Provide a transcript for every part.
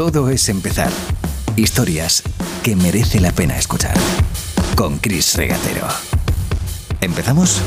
Todo es empezar. Historias que merece la pena escuchar. Con Chris Regatero. ¿Empezamos?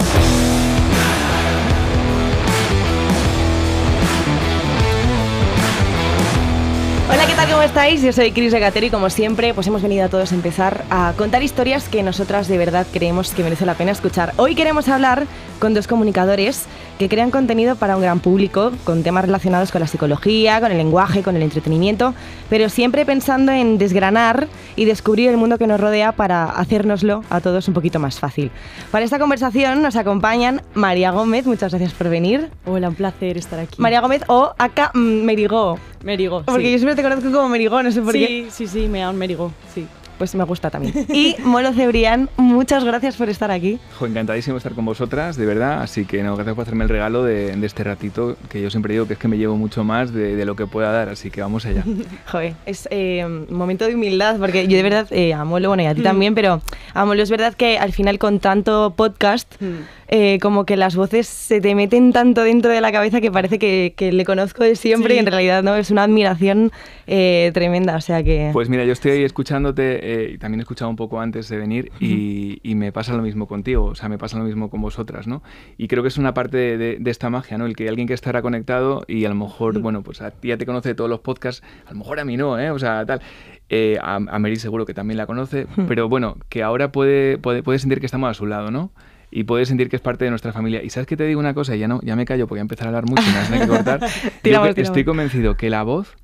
Hola, ¿qué tal? ¿Cómo estáis? Yo soy Cris Regatero y como siempre, pues hemos venido a todos a empezar a contar historias que nosotras de verdad creemos que merece la pena escuchar. Hoy queremos hablar con dos comunicadores que crean contenido para un gran público, con temas relacionados con la psicología, con el lenguaje, con el entretenimiento, pero siempre pensando en desgranar y descubrir el mundo que nos rodea para hacérnoslo a todos un poquito más fácil. Para esta conversación nos acompañan María Gómez, muchas gracias por venir. Hola, un placer estar aquí. María Gómez o acá Merigó. Merigó. Porque yo siempre te conozco como Merigó, no sé por qué. Sí, sí, sí, me Merigó, sí pues me gusta también. Y Molo Cebrián, muchas gracias por estar aquí. Jo, encantadísimo estar con vosotras, de verdad. Así que no, gracias por hacerme el regalo de, este ratito, que yo siempre digo que es que me llevo mucho más de, lo que pueda dar, así que vamos allá. Joder, es eh, momento de humildad, porque yo de verdad eh, a Molo, bueno, y a ti mm. también, pero a Molo es verdad que al final con tanto podcast... Mm. Eh, como que las voces se te meten tanto dentro de la cabeza que parece que, le conozco de siempre y en realidad no es una admiración eh, tremenda. O sea que. Pues mira, yo estoy escuchándote eh, también he escuchado un poco antes de venir y, me pasa lo mismo contigo, o sea, me pasa lo mismo con vosotras, ¿no? Y creo que es una parte de, esta magia, ¿no? El que alguien que estará conectado y a lo mejor, bueno, pues a ti ya te conoce todos los podcasts, a lo mejor a mí no, ¿eh? O sea, tal. Eh, a, a seguro que también la conoce, pero bueno, que ahora puede, puede, sentir que estamos a su lado, ¿no? y puedes sentir que es parte de nuestra familia. Y sabes que te digo una cosa, ya no, ya me callo porque voy a empezar a hablar mucho y me que cortar. Estoy convencido que la voz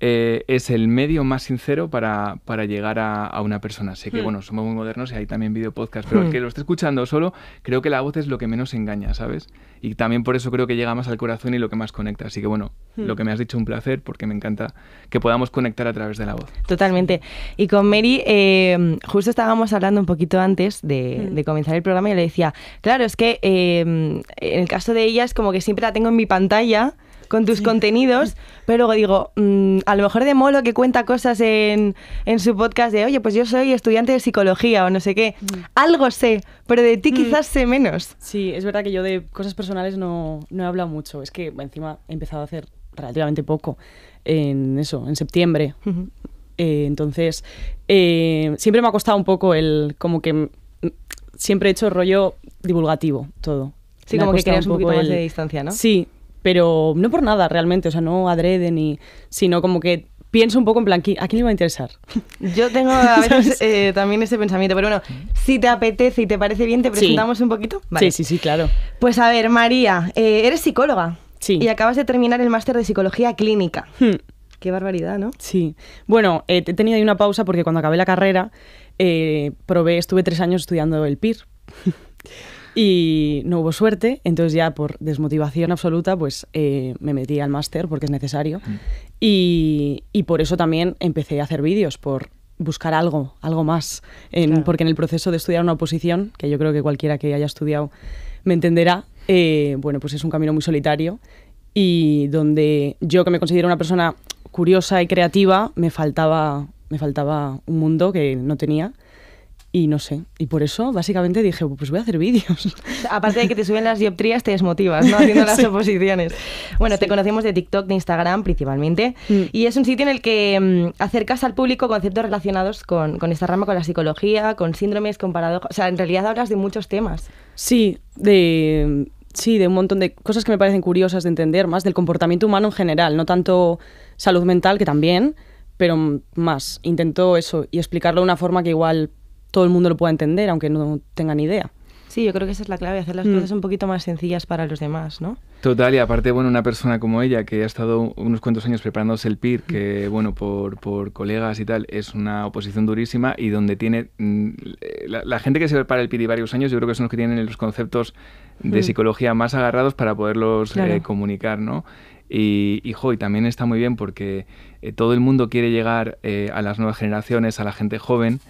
eh, es el medio más sincero para, llegar a, una persona. Sé que, hmm. bueno, somos muy modernos y hay también video pero el hmm. que lo esté escuchando solo, creo que la voz es lo que menos engaña, ¿sabes? Y también por eso creo que llega más al corazón y lo que más conecta. Así que, bueno, hmm. lo que me has dicho, un placer, porque me encanta que podamos conectar a través de la voz. Totalmente. Y con Mary, em, justo estábamos hablando un poquito antes de, comenzar el programa y le decía, claro, es que em, en el caso de ella es como que siempre la tengo en mi pantalla con tus contenidos, pero digo, mm, a lo mejor de Molo que cuenta cosas en, su podcast de, oye, pues yo soy estudiante de psicología o no sé qué, mm. algo sé, pero de ti mm. quizás sé menos. Sí, es verdad que yo de cosas personales no, no he hablado mucho, es que encima he empezado a hacer relativamente poco en eso, en septiembre. Eh, entonces, eh, siempre me ha costado un poco el, como que siempre he hecho rollo divulgativo todo. Sí, como que querías un, poquito más de distancia, ¿no? Sí, pero no por nada realmente, o sea, no adrede ni, sino como que pienso un poco en plan, ¿a quién le va a interesar? Yo tengo a veces eh, también ese pensamiento, pero bueno, si te apetece y te parece bien, ¿te presentamos un poquito? Sí, sí, sí, claro. Pues a ver, María, eh, eres psicóloga sí. y acabas de terminar el máster de psicología clínica. Hmm. Qué barbaridad, ¿no? Sí. Bueno, eh, he tenido ahí una pausa porque cuando acabé la carrera probé, estuve tres años estudiando el PIR. Y no hubo suerte, entonces ya por desmotivación absoluta, pues eh, me metí al máster porque es necesario. Mm. Y, y, por eso también empecé a hacer vídeos, por buscar algo, algo más. Porque en el proceso de estudiar una oposición, que yo creo que cualquiera que haya estudiado me entenderá, eh, bueno, pues es un camino muy solitario y donde yo que me considero una persona curiosa y creativa, me faltaba, me faltaba un mundo que no tenía. Y no sé, y por eso básicamente dije, pues voy a hacer vídeos. Aparte de que te suben las dioptrías, te desmotivas, ¿no? Haciendo las oposiciones. Bueno, te conocemos de TikTok, de Instagram principalmente, mm. y es un sitio en el que mm, acercas al público conceptos relacionados con, con esta rama, con la psicología, con síndromes, con paradojas. O sea, en realidad hablas de muchos temas. Sí, de sí, de un montón de cosas que me parecen curiosas de entender, más del comportamiento humano en general, no tanto salud mental, que también, pero más. Intento eso y explicarlo de una forma que igual todo el mundo lo pueda entender, aunque no tengan idea. Sí, yo creo que esa es la clave, hacer las mm. cosas un poquito más sencillas para los demás, ¿no? Total, y aparte, bueno, una persona como ella, que ha estado unos cuantos años preparándose el PIR, que, mm. bueno, por, por colegas y tal, es una oposición durísima y donde tiene... Mm, la, gente que se prepara el PIR y varios años, yo creo que son los que tienen los conceptos de psicología más agarrados para poderlos eh, comunicar, ¿no? Y, y, y, también está muy bien porque eh, todo el mundo quiere llegar eh, a las nuevas generaciones, a la gente joven,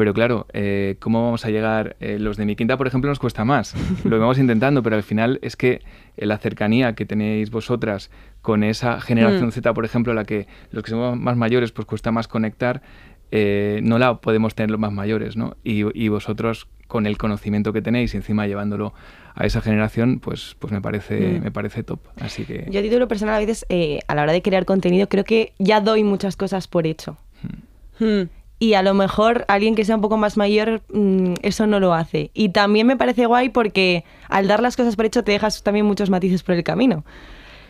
pero claro, eh, ¿cómo vamos a llegar? Eh, los de mi quinta, por ejemplo, nos cuesta más. Lo vamos intentando, pero al final es que eh, la cercanía que tenéis vosotras con esa generación mm. Z, por ejemplo, la que los que somos más mayores, pues cuesta más conectar, no la podemos tener los más mayores, ¿no? Y, vosotros con el conocimiento que tenéis y encima llevándolo a esa generación, pues, pues me parece, mm. me parece top. Así que. Yo a título personal a veces, a la hora de crear contenido, creo que ya doy muchas cosas por hecho. Mm y a lo mejor alguien que sea un poco más mayor mm, eso no lo hace. Y también me parece guay porque al dar las cosas por hecho te dejas también muchos matices por el camino.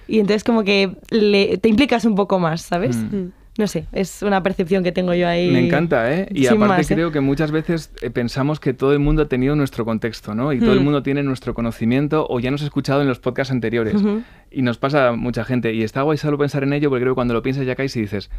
Y entonces como que te implicas un poco más, ¿sabes? Mm. Mm. No sé, es una percepción que tengo yo ahí. Me encanta, ¿eh? Y aparte ¿eh? creo que muchas veces eh, pensamos que todo el mundo ha tenido nuestro contexto, ¿no? Y todo el mundo tiene nuestro conocimiento o ya nos ha escuchado en los podcasts anteriores. Y nos pasa mucha gente. Y está guay solo pensar en ello porque creo que cuando lo piensas ya caes y dices,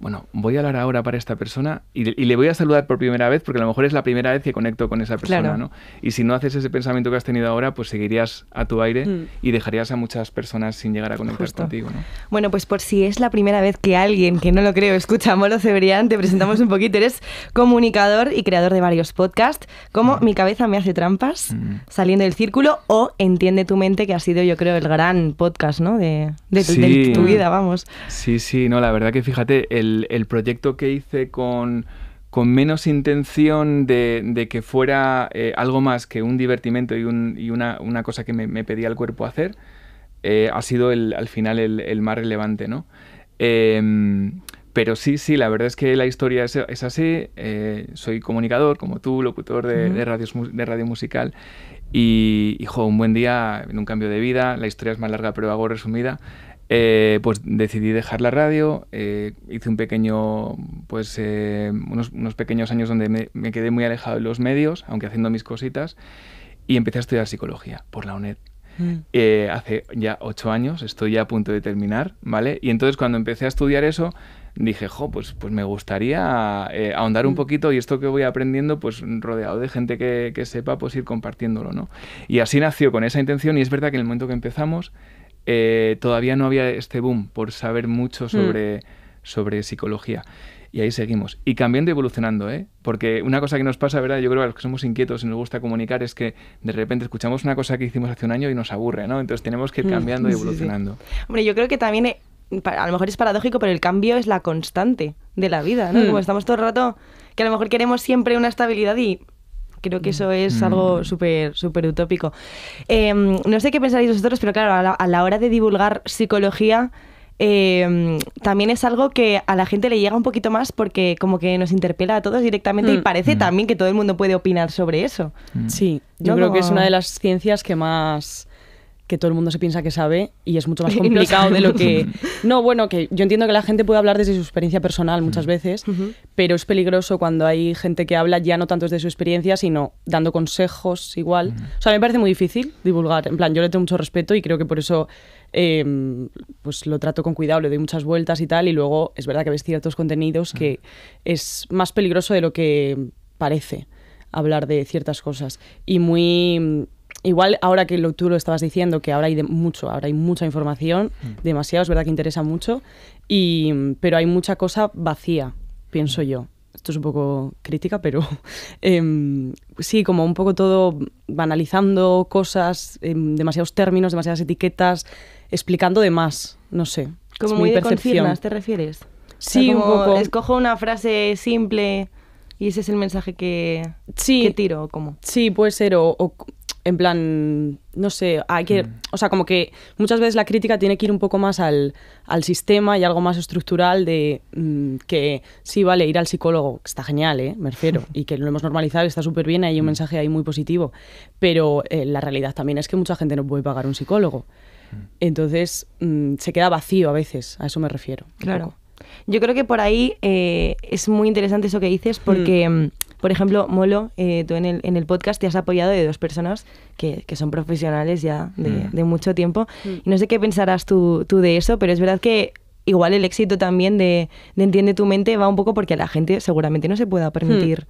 bueno, voy a hablar ahora para esta persona y, le voy a saludar por primera vez porque a lo mejor es la primera vez que conecto con esa persona, ¿no? Y si no haces ese pensamiento que has tenido ahora, pues seguirías a tu aire mm. y dejarías a muchas personas sin llegar a conectar contigo, ¿no? Bueno, pues por si es la primera vez que alguien, que no lo creo, escucha Molo Cebrián, te presentamos un poquito. Eres comunicador y creador de varios podcasts como mm. Mi cabeza me hace trampas, mm. Saliendo del círculo o Entiende tu mente, que ha sido yo creo el gran podcast, ¿no? De, de tu vida, vamos. Sí, sí, no, la verdad que fíjate, el el, proyecto que hice con, con menos intención de, de que fuera eh, algo más que un divertimento y, una, una, cosa que me, pedía el cuerpo hacer, eh, ha sido el, al final el, más relevante, ¿no? Em, pero sí, sí, la verdad es que la historia es, así. Eh, soy comunicador, como tú, locutor de, de, radio, de musical. Y, hijo, un buen día, en un cambio de vida, la historia es más larga pero hago resumida. Eh, pues decidí dejar la radio, eh, hice un pequeño, pues eh, unos, unos, pequeños años donde me, quedé muy alejado de los medios, aunque haciendo mis cositas, y empecé a estudiar psicología por la UNED. Mm. hace ya ocho años, estoy ya a punto de terminar, ¿vale? Y entonces cuando empecé a estudiar eso, dije, jo, pues, pues me gustaría ahondar un mm. poquito y esto que voy aprendiendo, pues rodeado de gente que, que, sepa, pues ir compartiéndolo, ¿no? Y así nació con esa intención y es verdad que en el momento que empezamos, eh, todavía no había este boom por saber mucho hmm. sobre, sobre psicología. Y ahí seguimos. Y cambiando y evolucionando, ¿eh? Porque una cosa que nos pasa, ¿verdad? Yo creo a los que somos inquietos y nos gusta comunicar es que de repente escuchamos una cosa que hicimos hace un año y nos aburre, ¿no? Entonces tenemos que ir hmm. cambiando y evolucionando. Hombre, yo creo que también, eh, a lo mejor es paradójico, pero el cambio es la constante de la vida, ¿no? Hmm. Como estamos todo el rato que a lo mejor queremos siempre una estabilidad y Creo que mm, eso es mm. algo súper súper utópico. Em, no sé qué pensaréis vosotros, pero claro, a la, hora de divulgar psicología, em, también es algo que a la gente le llega un poquito más porque como que nos interpela a todos directamente y mm. parece también que todo el mundo puede opinar sobre eso. Sí, yo creo que es una de las ciencias que más que todo el mundo se piensa que sabe y es mucho más complicado de lo que... No, bueno, que yo entiendo que la gente puede hablar desde su experiencia personal muchas mm. veces, pero es peligroso cuando hay gente que habla ya no tanto desde su experiencia, sino dando consejos igual. Mm. O sea, me parece muy difícil divulgar. En plan, yo le tengo mucho respeto y creo que por eso em, pues lo trato con cuidado, le doy muchas vueltas y tal, y luego es verdad que ves ciertos contenidos que mm. es más peligroso de lo que parece hablar de ciertas cosas. Y muy igual ahora que lo, tú lo estabas diciendo, que ahora hay de mucho, ahora hay mucha información, mm. demasiado, es verdad que interesa mucho, y, pero hay mucha cosa vacía, pienso mm. yo. Esto es un poco crítica, pero em, sí, como un poco todo banalizando cosas, em, demasiados términos, demasiadas etiquetas, explicando de más, no sé. Como muy, de confirmas, ¿te refieres? Sí, un poco. Escojo una frase simple y ese es el mensaje que, que tiro, como. Sí, puede ser, o, o en plan, no sé, hay que, mm. o sea, como que muchas veces la crítica tiene que ir un poco más al, sistema y algo más estructural de mm, que sí, vale, ir al psicólogo, está genial, ¿eh? me refiero, y que lo hemos normalizado, está súper bien, hay un mm. mensaje ahí muy positivo, pero eh, la realidad también es que mucha gente no puede pagar un psicólogo. Entonces se queda vacío a veces, a eso me refiero. Claro. Yo creo que por ahí eh, es muy interesante eso que dices porque... Por ejemplo, Molo, eh, tú en el, en el podcast te has apoyado de dos personas que, que son profesionales ya de, mm. mucho tiempo. Mm. no sé qué pensarás tú, tú de eso, pero es verdad que igual el éxito también de, de, Entiende tu mente va un poco porque a la gente seguramente no se pueda mm. permitir.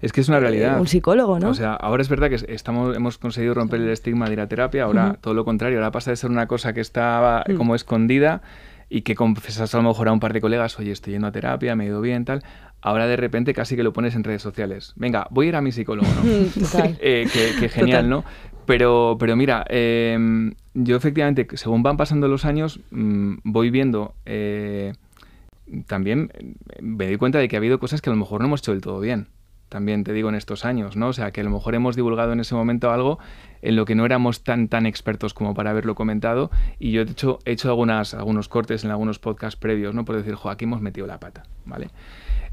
Es que es una eh, realidad. Un psicólogo, ¿no? O sea, ahora es verdad que estamos, hemos conseguido romper el estigma de ir a terapia, ahora todo lo contrario, ahora pasa de ser una cosa que estaba como escondida y que confesas a lo mejor a un par de colegas, oye, estoy yendo a terapia, me he ido bien, tal, ahora de repente casi que lo pones en redes sociales. Venga, voy a ir a mi psicólogo, ¿no? Eh, que, genial, ¿no? Pero, pero mira, em, yo efectivamente, según van pasando los años, mm, voy viendo, eh, también em, me doy cuenta de que ha habido cosas que a lo mejor no hemos hecho del todo bien. También te digo en estos años, ¿no? O sea, que a lo mejor hemos divulgado en ese momento algo en lo que no éramos tan, tan expertos como para haberlo comentado. Y yo, de hecho, he hecho algunas, algunos cortes en algunos podcasts previos, ¿no? Por decir, ¡joaquín aquí hemos metido la pata, ¿vale?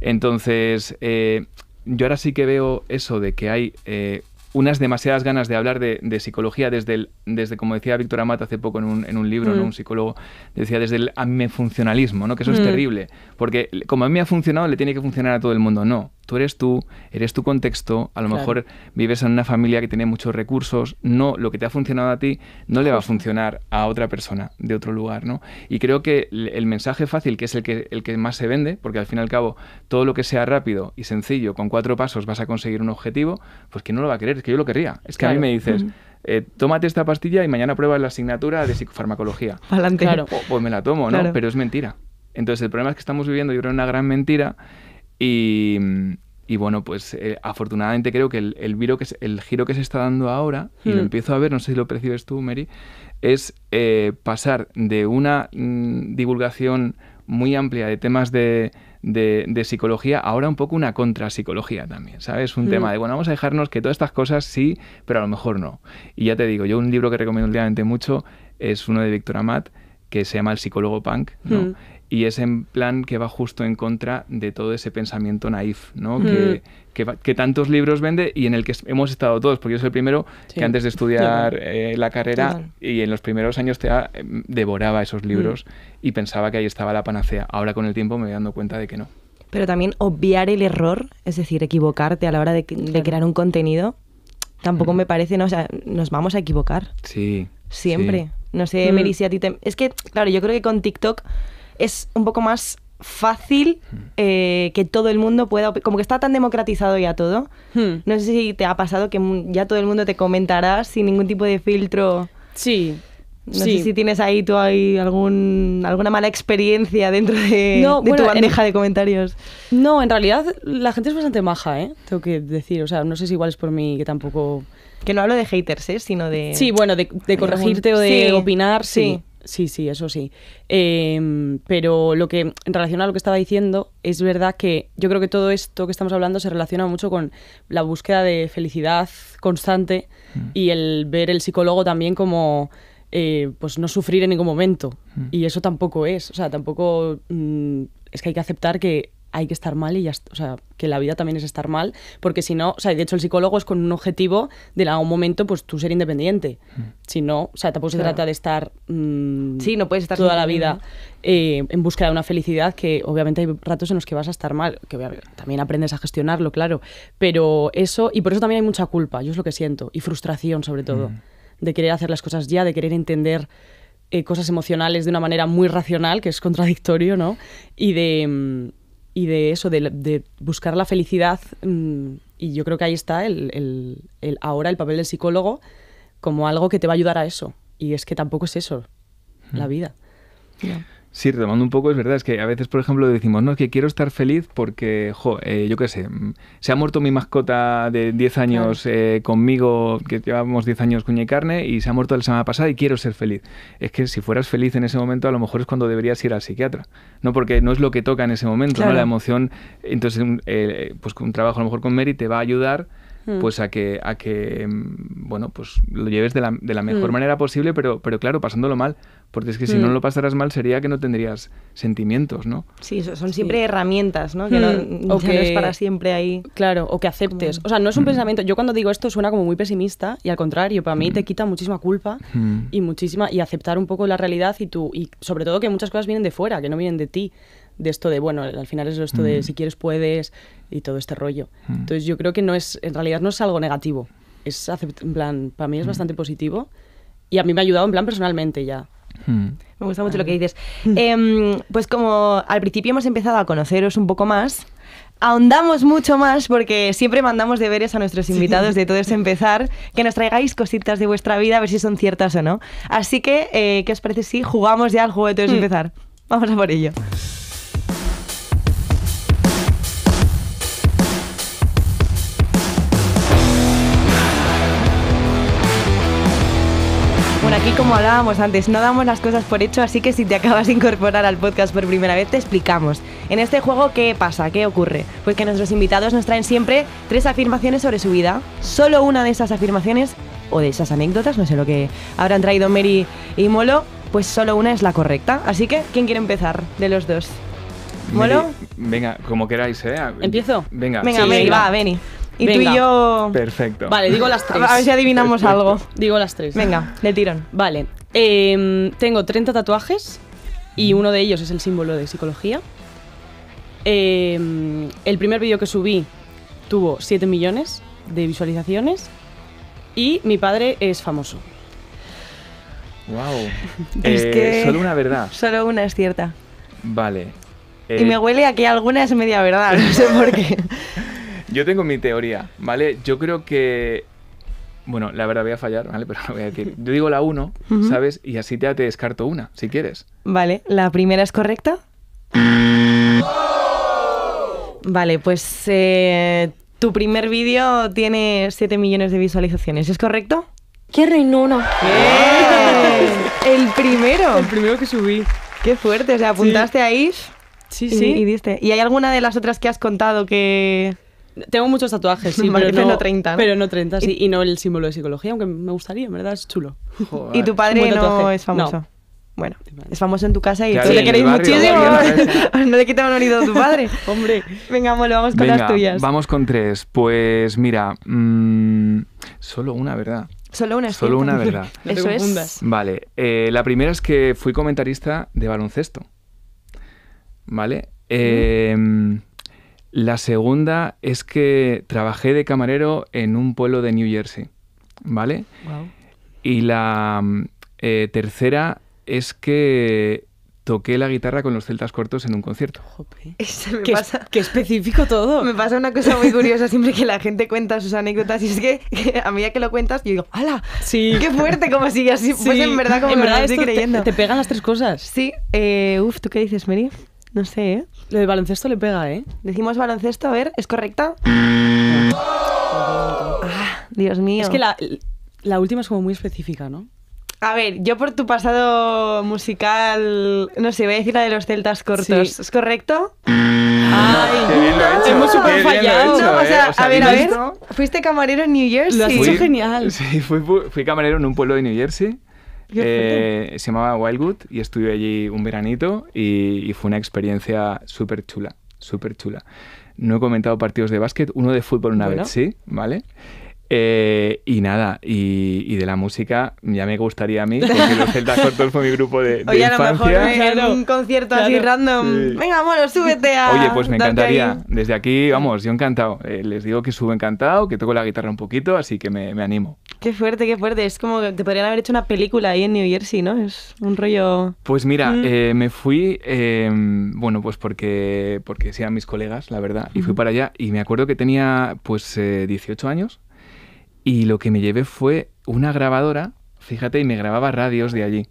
Entonces, eh, yo ahora sí que veo eso de que hay eh, unas demasiadas ganas de hablar de, psicología desde, desde, como decía Víctor Amat hace poco en un, en un libro, mm. un psicólogo, decía desde el a ah, funcionalismo, ¿no? que eso es mm. terrible, porque como a mí me ha funcionado, le tiene que funcionar a todo el mundo, no tú eres tú, eres tu contexto, a lo mejor vives en una familia que tiene muchos recursos, no, lo que te ha funcionado a ti no le va a funcionar a otra persona de otro lugar, ¿no? Y creo que el mensaje fácil, que es el que, el que más se vende, porque al fin y al cabo todo lo que sea rápido y sencillo, con cuatro pasos vas a conseguir un objetivo, pues que no lo va a querer, es que yo lo querría, es que a mí me dices... Eh, tómate esta pastilla y mañana pruebas la asignatura de psicofarmacología. Claro. Pues, pues me la tomo, ¿no? Pero es mentira. Entonces, el problema es que estamos viviendo, yo creo, una gran mentira Mm, y, bueno, pues eh, afortunadamente creo que el, giro que se está dando ahora, y lo hmm. empiezo a ver, no sé si lo percibes tú, Mary, es eh, pasar de una mm, divulgación muy amplia de temas de, psicología, ahora un poco una psicología también, ¿sabes? Un tema hmm. de, bueno, vamos a dejarnos que todas estas cosas sí, pero a lo mejor no. Y ya te digo, yo un libro que recomiendo últimamente mucho es uno de Víctor Amat, que se llama El psicólogo punk, ¿no? Hmm. Y es en plan que va justo en contra de todo ese pensamiento naif, ¿no? Que, mm. que, tantos libros vende y en el que hemos estado todos, porque yo soy el primero que antes de estudiar eh, la carrera y en los primeros años te em, devoraba esos libros mm. y pensaba que ahí estaba la panacea. Ahora con el tiempo me voy dando cuenta de que no. Pero también obviar el error, es decir, equivocarte a la hora de, crear un contenido, tampoco mm. me parece, no, o sea, nos vamos a equivocar. Sí. Siempre. No sé, Meri, si a ti te... Es que, claro, yo creo que con TikTok es un poco más fácil hmm. eh, que todo el mundo pueda, como que está tan democratizado ya todo. Hmm. No sé si te ha pasado que ya todo el mundo te comentará sin ningún tipo de filtro. Sí. No sí. sé si tienes ahí tú ahí algún, alguna mala experiencia dentro de, tu bandeja de comentarios. No, en realidad la gente es bastante maja, ¿eh? Tengo que decir, o sea, no sé si igual es por mí que tampoco... Que no hablo de haters, ¿eh? Sino de... Sí, bueno, de, corregirte o de opinar, sí. Sí, sí, eso sí. Em, pero lo que, en relación a lo que estaba diciendo, es verdad que yo creo que todo esto que estamos hablando se relaciona mucho con la búsqueda de felicidad constante mm. y el ver el psicólogo también como eh, pues no sufrir en ningún momento. Mm. Y eso tampoco es. O sea, tampoco mm, es que hay que aceptar que hay que estar mal y ya, o sea, que la vida también es estar mal, porque si no, o sea, de hecho el psicólogo es con un objetivo de en un momento, pues tú ser independiente. Mm. Si no, o sea, tampoco se trata de estar. Mm, sí, no puedes estar toda la vida eh, en búsqueda de una felicidad que obviamente hay ratos en los que vas a estar mal, que también aprendes a gestionarlo, claro, pero eso, y por eso también hay mucha culpa, yo es lo que siento, y frustración sobre todo, mm. de querer hacer las cosas ya, de querer entender. Eh, cosas emocionales de una manera muy racional, que es contradictorio, ¿no? Y de, y de eso, de, de buscar la felicidad. Mm, y yo creo que ahí está el, el, el, ahora el papel del psicólogo como algo que te va a ayudar a eso. Y es que tampoco es eso, la mm. vida. Sí, retomando un poco, es verdad, es que a veces, por ejemplo, decimos, no, es que quiero estar feliz porque, jo, eh, yo qué sé, mm, se ha muerto mi mascota de 10 años eh, conmigo, que llevamos 10 años cuña y carne, y se ha muerto la semana pasada y quiero ser feliz. Es que si fueras feliz en ese momento, a lo mejor es cuando deberías ir al psiquiatra, ¿no? Porque no es lo que toca en ese momento, ¿no? La emoción, entonces, eh, pues un trabajo a lo mejor con Mary te va a ayudar Mm. pues a que, a que, mm, bueno, pues lo lleves de la, de la mejor mm. manera posible, pero, pero claro, pasándolo mal, porque es que si no lo pasaras mal sería que no tendrías sentimientos, ¿no? Sí, son siempre herramientas, ¿no? Que no, o que, no es para siempre ahí. Claro, o que aceptes. O sea, no es un pensamiento, yo cuando digo esto suena como muy pesimista y al contrario, para mí te quita muchísima culpa y muchísima, y aceptar un poco la realidad y tú, y sobre todo que muchas cosas vienen de fuera, que no vienen de ti de esto de, bueno, al final es esto de mm. si quieres puedes y todo este rollo. Mm. Entonces yo creo que no es, en realidad no es algo negativo. Es, en plan, para mí es mm. bastante positivo y a mí me ha ayudado en plan personalmente ya. Me gusta mucho lo que dices. Em, pues como al principio hemos empezado a conoceros un poco más, ahondamos mucho más porque siempre mandamos deberes a nuestros invitados de todo empezar, que nos traigáis cositas de vuestra vida, a ver si son ciertas o no. Así que, eh, ¿qué os parece si jugamos ya al juego de todo empezar? Vamos a por ello. aquí como hablábamos antes, no damos las cosas por hecho, así que si te acabas de incorporar al podcast por primera vez, te explicamos. En este juego, ¿qué pasa? ¿Qué ocurre? Pues que nuestros invitados nos traen siempre tres afirmaciones sobre su vida. Solo una de esas afirmaciones o de esas anécdotas, no sé lo que habrán traído Mary y Molo, pues solo una es la correcta. Así que, ¿quién quiere empezar de los dos? ¿Molo? venga, como queráis, ¿eh? ¿Empiezo? Venga, venga Mary, va, vení. Y tú y yo. Perfecto. Vale, digo las tres. A ver si adivinamos algo. Digo las tres. Venga, le tiran Vale. Em, tengo 30 tatuajes y uno de ellos es el símbolo de psicología. Em, el primer vídeo que subí tuvo 7 millones de visualizaciones y mi padre es famoso. Wow. es eh, que solo una verdad. Solo una es cierta. Vale. Y me eh, huele a que alguna es media verdad, no sé por qué. Yo tengo mi teoría, ¿vale? Yo creo que. Bueno, la verdad voy a fallar, ¿vale? Pero voy a decir. Yo digo la 1, ¿sabes? Y así ya te descarto una, si quieres. Vale, ¿la primera es correcta? Vale, pues eh, tu primer vídeo tiene 7 millones de visualizaciones, ¿es correcto? ¡Qué reino uno. ¡El primero! El primero que subí. ¡Qué fuerte! O sea, apuntaste ahí sí, sí. y diste. ¿Y hay alguna de las otras que has contado que...? Tengo muchos tatuajes, sí, pero, no, 30. Pero no 30, sí, y, no el símbolo de psicología, aunque me gustaría, en verdad, es chulo. ¿Y tu padre no es famoso? Bueno, es famoso en tu casa y Si le queréis muchísimo. no le quita un oído a tu padre. Hombre. Venga, vamos con las tuyas. Vamos con tres. Pues mira, mm, solo una, ¿verdad? Solo una, Solo una, ¿verdad? Eso es. Vale, eh, la primera es que fui comentarista de baloncesto. ¿Vale? Eh, la segunda es que trabajé de camarero en un pueblo de New Jersey, ¿vale? Y la mm, eh, tercera es que toqué la guitarra con los celtas cortos en un concierto. Que ¿Qué, específico todo. Me pasa una cosa muy curiosa siempre que la gente cuenta sus anécdotas y es que, a medida que lo cuentas yo digo, ¡hala! ¡Qué fuerte! Como si así, pues en verdad como en estoy creyendo. Te, pegan las tres cosas. Sí. Eh, uf, ¿tú qué dices, Mary? No sé, ¿eh? Lo del baloncesto le pega, ¿eh? Decimos baloncesto, a ver, ¿es correcta? Ah, Dios mío. Es que la, última es como muy específica, ¿no? A ver, yo por tu pasado musical, no sé, voy a decir la de los celtas cortos. ¿Es correcto? Ay, qué bien lo he hecho. Hemos fallado. Eh. o sea, a ver, a ver. Fuiste camarero en New Jersey. Lo has genial. Sí, fui, fui, camarero en un pueblo de New Jersey. Eh, se llamaba Wildwood y estuve allí un veranito y, fue una experiencia súper chula, súper chula. No he comentado partidos de básquet, uno de fútbol una vez, sí, ¿vale? Eh, y nada, y, de la música ya me gustaría a mí, porque los Celtas Cortos fue mi grupo de, Oye, infancia. lo mejor en un concierto así random, venga, mono, súbete a... Oye, pues me encantaría. Desde aquí, vamos, yo encantado. Eh, les digo que subo encantado, que toco la guitarra un poquito, así que me, animo. Qué fuerte, qué fuerte. Es como que te podrían haber hecho una película ahí en New Jersey, ¿no? Es un rollo... Pues mira, mm. eh, me fui, em, bueno, pues porque, porque sean mis colegas, la verdad, y fui para allá y me acuerdo que tenía pues 18 años. Y lo que me llevé fue una grabadora, fíjate, y me grababa radios de allí.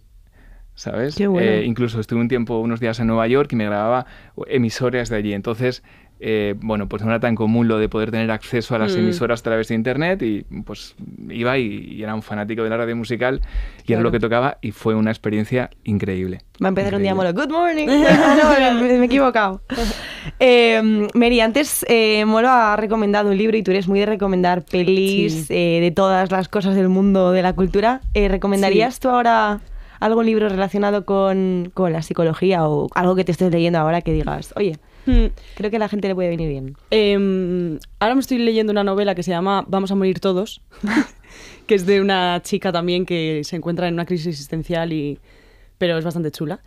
¿Sabes? Eh, incluso estuve un tiempo, unos días en Nueva York y me grababa emisoras de allí. Entonces, eh, bueno, pues no era tan común lo de poder tener acceso a las mm. emisoras a través de internet y pues iba y, era un fanático de la radio musical y era lo que tocaba y fue una experiencia increíble. Va a empezar un día molo. Good morning. me, he equivocado. Eh, em, Mary, antes eh, Molo ha recomendado un libro y tú eres muy de recomendar pelis eh, de todas las cosas del mundo de la cultura. Eh, ¿Recomendarías tú ahora algún libro relacionado con, con la psicología o algo que te estés leyendo ahora que digas, oye, Hmm. Creo que a la gente le puede venir bien. Em, ahora me estoy leyendo una novela que se llama Vamos a morir todos, que es de una chica también que se encuentra en una crisis existencial, y, pero es bastante chula.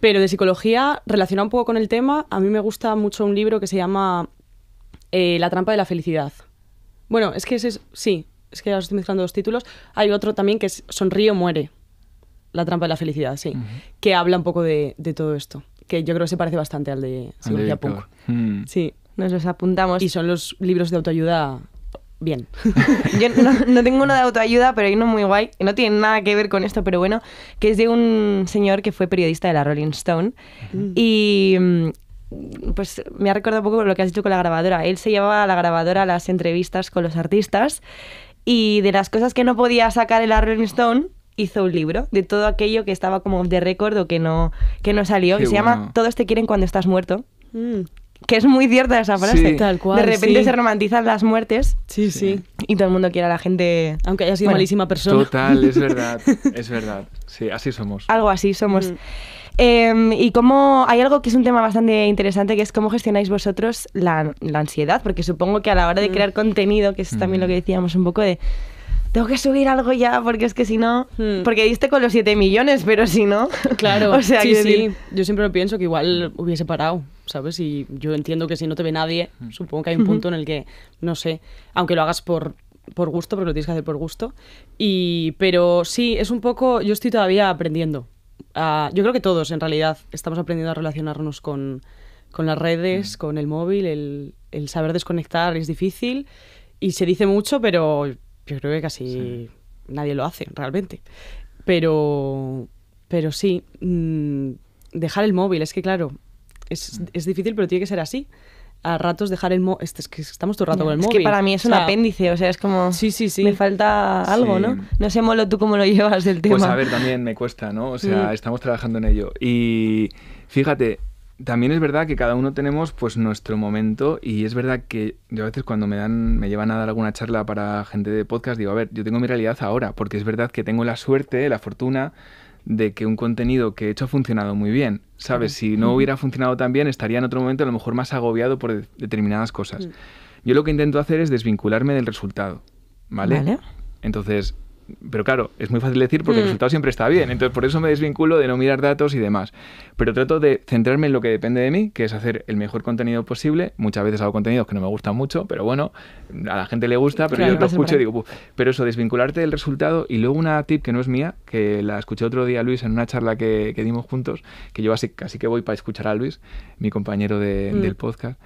Pero de psicología, relacionada un poco con el tema, a mí me gusta mucho un libro que se llama eh, La trampa de la felicidad. Bueno, es que es, sí, es que ahora estoy mezclando dos títulos. Hay otro también que es Sonrío muere. La trampa de la felicidad, sí. Que habla un poco de todo esto que yo creo que se parece bastante al de Sylvia Punk. Hmm. Sí. Nos los apuntamos. Y son los libros de autoayuda bien. Yo no, tengo uno de autoayuda, pero hay uno muy guay, que no tiene nada que ver con esto, pero bueno, que es de un señor que fue periodista de la Rolling Stone. Mm. Y mm, pues me ha recordado un poco lo que has dicho con la grabadora. Él se llevaba a la grabadora las entrevistas con los artistas y de las cosas que no podía sacar el Rolling Stone hizo un libro de todo aquello que estaba como de récord o que no, que no salió. y se llama Todos te quieren cuando estás muerto. Mm. Que es muy cierta esa frase. Tal cual. De repente se romantizan las muertes. Sí, sí, Y todo el mundo quiere a la gente. Aunque haya sido malísima persona. Total, es verdad. es verdad. Sí, así somos. Algo así somos. Mm. Em, y como hay algo que es un tema bastante interesante, que es cómo gestionáis vosotros la, ansiedad, porque supongo que a la hora de mm. crear contenido, que es también lo que decíamos un poco de tengo que subir algo ya, porque es que si no. Hmm. Porque diste con los 7 millones, pero si no. Claro, o sea, sí, Yo siempre lo pienso que igual hubiese parado, ¿sabes? Y yo entiendo que si no te ve nadie, hmm. supongo que hay un punto en el que, no sé, aunque lo hagas por por gusto, pero lo tienes que hacer por gusto. Y, pero sí, es un poco. Yo estoy todavía aprendiendo. Ah, yo creo que todos, en realidad, estamos aprendiendo a relacionarnos con, con las redes, hmm. con el móvil. El, el saber desconectar es difícil y se dice mucho, pero yo creo que casi nadie lo hace realmente. Pero, pero sí, mm, dejar el móvil, es que claro, es, es, difícil, pero tiene que ser así. A ratos dejar el móvil. Este, es que estamos todo el rato con el móvil. Es que para mí es un apéndice, o sea, es como. Sí, sí, sí. Me falta algo, ¿no? No sé, Molo, tú cómo lo llevas del pues tema. Pues a ver, también me cuesta, ¿no? O sea, mm. estamos trabajando en ello. Y fíjate, también es verdad que cada uno tenemos pues nuestro momento y es verdad que yo a veces cuando me dan me llevan a dar alguna charla para gente de podcast digo, a ver, yo tengo mi realidad ahora, porque es verdad que tengo la suerte, la fortuna de que un contenido que he hecho ha funcionado muy bien, ¿sabes? Si no hubiera funcionado tan bien, estaría en otro momento a lo mejor más agobiado por determinadas cosas. Mm. Yo lo que intento hacer es desvincularme del resultado, Vale. Entonces, pero claro, es muy fácil decir porque el mm. resultado siempre está bien. Entonces, por eso me desvinculo de no mirar datos y demás. Pero trato de centrarme en lo que depende de mí, que es hacer el mejor contenido posible. Muchas veces hago contenidos que no me gustan mucho, pero bueno, a la gente le gusta, pero yo lo escucho y digo, pero eso, desvincularte del resultado. Y luego una tip que no es mía, que la escuché otro día Luis en una charla que, dimos juntos, que yo así, casi que voy para escuchar a Luis, mi compañero mm. del podcast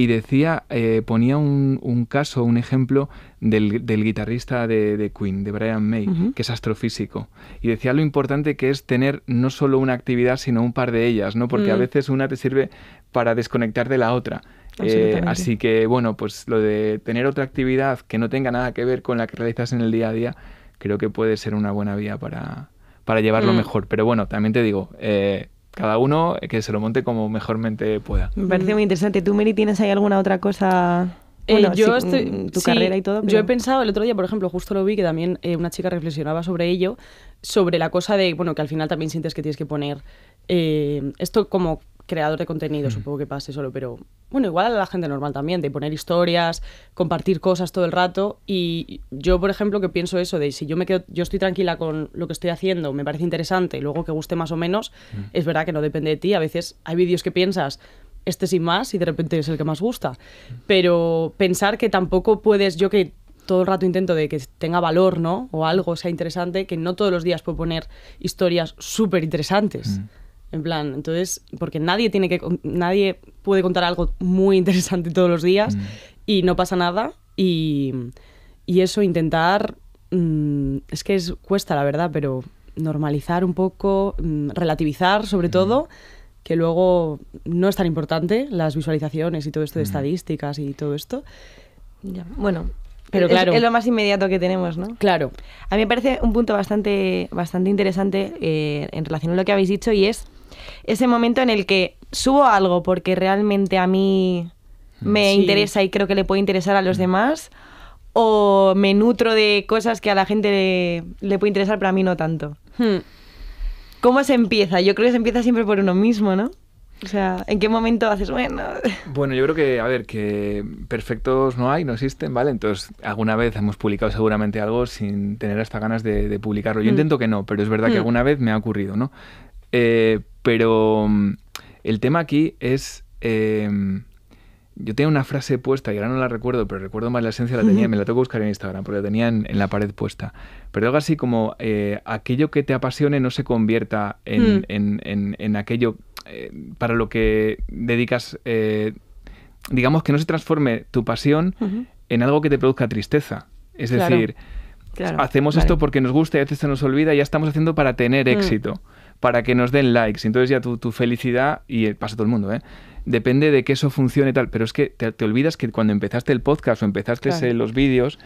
y decía, eh, ponía un, caso, un ejemplo del, guitarrista de, Queen, de Brian May, que es astrofísico, y decía lo importante que es tener no solo una actividad, sino un par de ellas, ¿no? Porque a mm. veces una te sirve para desconectar de la otra. Eh, así que, bueno, pues lo de tener otra actividad que no tenga nada que ver con la que realizas en el día a día, creo que puede ser una buena vía para, para llevarlo mm. mejor. Pero bueno, también te digo, eh, cada uno eh, que se lo monte como mejormente pueda. Me parece muy interesante. ¿Tú, Mary, tienes ahí alguna otra cosa? Eh, yo mm, tu carrera y todo. Yo he pensado el otro día, por ejemplo, justo lo vi que también eh, una chica reflexionaba sobre ello, sobre la cosa de, bueno, que al final también sientes que tienes que poner esto como creador de contenido, mm. supongo que pase solo, pero bueno, igual a la gente normal también, de poner historias, compartir cosas todo el rato. Y yo, por ejemplo, que pienso eso de si yo me quedo, yo estoy tranquila con lo que estoy haciendo, me parece interesante, luego que guste más o menos, mm. es verdad que no depende de ti. A veces hay vídeos que piensas, este sin más, y de repente es el que más gusta. Mm. Pero pensar que tampoco puedes, yo que todo el rato intento de que tenga valor, ¿no? O algo sea interesante, que no todos los días puedo poner historias súper interesantes. En plan, entonces, porque nadie tiene que nadie puede contar algo muy interesante todos los días mm. y no pasa nada y, eso intentar mm, es que es cuesta la verdad, pero normalizar un poco, mm, relativizar sobre todo que luego no es tan importante las visualizaciones y todo esto de estadísticas y todo esto. Bueno, pero claro. Es, lo más inmediato que tenemos, ¿no? Claro. A mí me parece un punto bastante, bastante interesante eh, en relación a lo que habéis dicho y es ese momento en el que subo algo porque realmente a mí me interesa y creo que le puede interesar a los mm. demás o me nutro de cosas que a la gente le, puede interesar pero a mí no tanto. Hmm. ¿Cómo se empieza? Yo creo que se empieza siempre por uno mismo, ¿no? O sea, ¿en qué momento haces bueno? Bueno, yo creo que, a ver, que perfectos no hay, no existen, ¿vale? Entonces, alguna vez hemos publicado seguramente algo sin tener hasta ganas de, publicarlo. Yo hmm. intento que no, pero es verdad que hmm. alguna vez me ha ocurrido, ¿no? Eh, pero mm, el tema aquí es... Em, yo tenía una frase puesta y ahora no la recuerdo, pero recuerdo más la esencia, la tenía, me la tengo que buscar en Instagram, porque la tenía en, la pared puesta. Pero algo así como eh, aquello que te apasione no se convierta en, hmm. aquello eh, para lo que dedicas, eh, digamos que no se transforme tu pasión en algo que te produzca tristeza. Es decir, hacemos esto porque nos gusta y a veces se nos olvida y ya estamos haciendo para tener hmm. éxito para que nos den likes. Entonces ya tu, felicidad, y eh, pasa todo el mundo, ¿eh? depende de que eso funcione y tal. Pero es que te, olvidas que cuando empezaste el podcast o empezaste eh, los vídeos,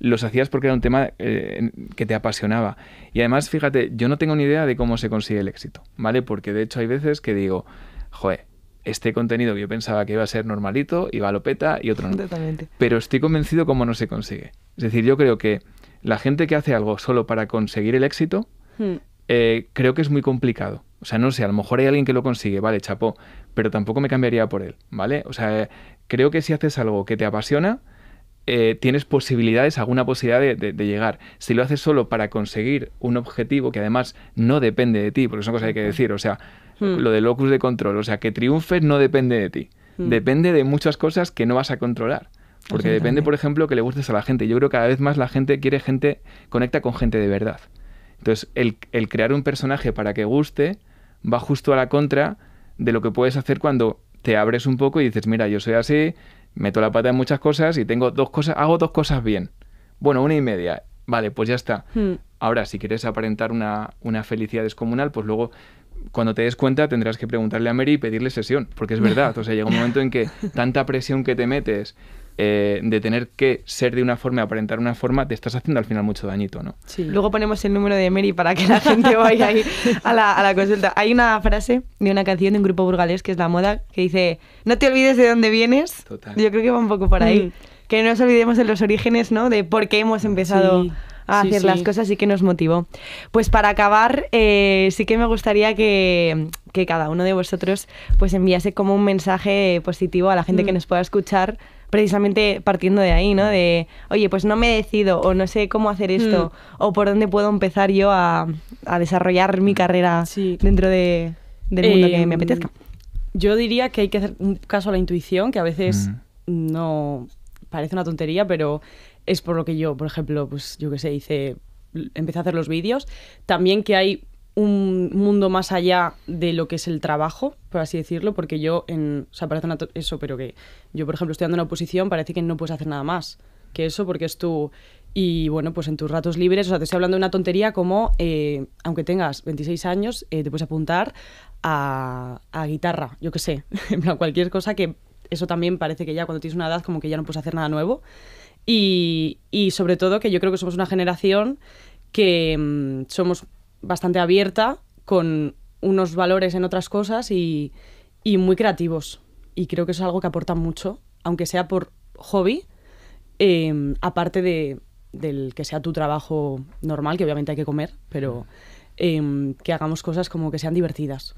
los hacías porque era un tema eh, que te apasionaba. Y además, fíjate, yo no tengo ni idea de cómo se consigue el éxito, ¿vale? Porque de hecho hay veces que digo, joder, este contenido que yo pensaba que iba a ser normalito, iba a peta y otro no. Pero estoy convencido cómo no se consigue. Es decir, yo creo que la gente que hace algo solo para conseguir el éxito, hmm. Eh, creo que es muy complicado. O sea, no sé, a lo mejor hay alguien que lo consigue, vale, chapó, pero tampoco me cambiaría por él, ¿vale? O sea, creo que si haces algo que te apasiona, eh, tienes posibilidades, alguna posibilidad de, llegar. Si lo haces solo para conseguir un objetivo que además no depende de ti, porque es una cosa que hay que decir, o sea, hmm. lo del locus de control, o sea, que triunfes no depende de ti, hmm. depende de muchas cosas que no vas a controlar. Porque depende, por ejemplo, que le gustes a la gente. Yo creo que cada vez más la gente quiere gente, conecta con gente de verdad. Entonces, el, crear un personaje para que guste va justo a la contra de lo que puedes hacer cuando te abres un poco y dices, mira, yo soy así, meto la pata en muchas cosas y tengo dos cosas, hago dos cosas bien. Bueno, una y media. Vale, pues ya está. Hmm. Ahora, si quieres aparentar una, una felicidad descomunal, pues luego cuando te des cuenta tendrás que preguntarle a Mary y pedirle sesión, porque es verdad, o sea, llega un momento en que tanta presión que te metes eh, de tener que ser de una forma y aparentar una forma, te estás haciendo al final mucho dañito, ¿no? Luego ponemos el número de Mary para que la gente vaya ahí a la, consulta. Hay una frase de una canción de un grupo burgalés que es La Moda, que dice, no te olvides de dónde vienes. Yo creo que va un poco por ahí. Mm. Que no nos olvidemos de los orígenes, ¿no? De por qué hemos empezado... a hacer las cosas y que nos motivó. Pues para acabar, eh, sí que me gustaría que, cada uno de vosotros pues enviase como un mensaje positivo a la gente que mm. nos pueda escuchar precisamente partiendo de ahí, ¿no? De, oye, pues no me decido o no sé cómo hacer esto mm. o por dónde puedo empezar yo a, desarrollar mi mm. carrera dentro de, del mundo que me em, apetezca. Yo diría que hay que hacer caso a la intuición, que a veces mm. no parece una tontería, pero es por lo que yo, por ejemplo, pues yo que sé, hice empecé a hacer los vídeos, también que hay un mundo más allá de lo que es el trabajo, por así decirlo, porque yo, en, o sea, parece una eso, pero que yo, por ejemplo, estudiando en oposición, parece que no puedes hacer nada más que eso, porque es tú Y bueno, pues en tus ratos libres, o sea, te estoy hablando de una tontería como, eh, aunque tengas 26 años, eh, te puedes apuntar a, guitarra, yo qué sé, en plan, cualquier cosa que eso también parece que ya cuando tienes una edad como que ya no puedes hacer nada nuevo. Y, sobre todo que yo creo que somos una generación que mm, somos bastante abierta, con unos valores en otras cosas y, muy creativos. Y creo que eso es algo que aporta mucho, aunque sea por hobby, em, aparte de, del que sea tu trabajo normal, que obviamente hay que comer, pero em, que hagamos cosas como que sean divertidas,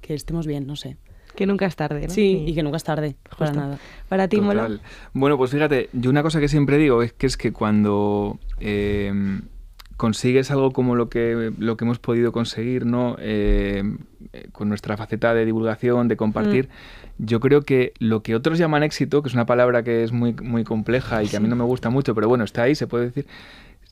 que estemos bien, no sé. Que nunca es tarde, Sí, y que nunca es tarde, para nada. Para ti, Mola. Bueno, pues fíjate, yo una cosa que siempre digo es que es que cuando em, consigues algo como lo que, lo que hemos podido conseguir, ¿no? Eh, con nuestra faceta de divulgación, de compartir, mm. yo creo que lo que otros llaman éxito, que es una palabra que es muy, muy compleja y que a mí no me gusta mucho, pero bueno, está ahí, se puede decir,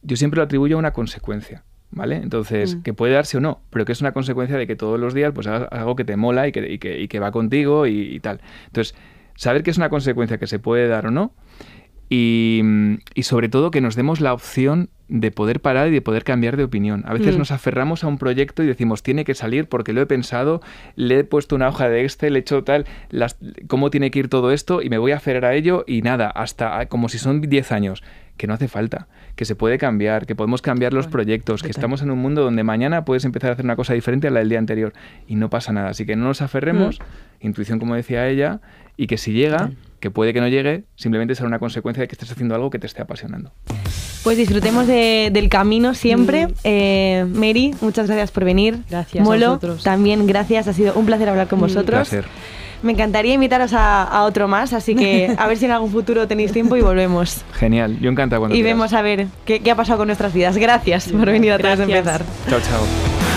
yo siempre lo atribuyo a una consecuencia. ¿Vale? Entonces, mm. que puede darse o no, pero que es una consecuencia de que todos los días pues hagas algo que te mola y que, que, va contigo y, y, tal. Entonces, saber que es una consecuencia que se puede dar o no, y, sobre todo que nos demos la opción de poder parar y de poder cambiar de opinión. A veces mm. nos aferramos a un proyecto y decimos, tiene que salir porque lo he pensado, le he puesto una hoja de Excel, he hecho tal, las, cómo tiene que ir todo esto y me voy a aferrar a ello y nada, hasta como si son 10 años que no hace falta, que se puede cambiar, que podemos cambiar los proyectos, que estamos en un mundo donde mañana puedes empezar a hacer una cosa diferente a la del día anterior y no pasa nada. Así que no nos aferremos, mm. intuición como decía ella, y que si llega, que puede que no llegue, simplemente será una consecuencia de que estés haciendo algo que te esté apasionando. Pues disfrutemos del camino siempre. Mm. Eh, Mary, muchas gracias por venir. Gracias. Molo, también gracias. Ha sido un placer hablar con mm. vosotros. Un placer. Me encantaría invitaros a, otro más, así que a ver si en algún futuro tenéis tiempo y volvemos. Genial, yo encanta cuando Y vemos a ver qué, ha pasado con nuestras vidas. Gracias por venir a de empezar. Chao, chao.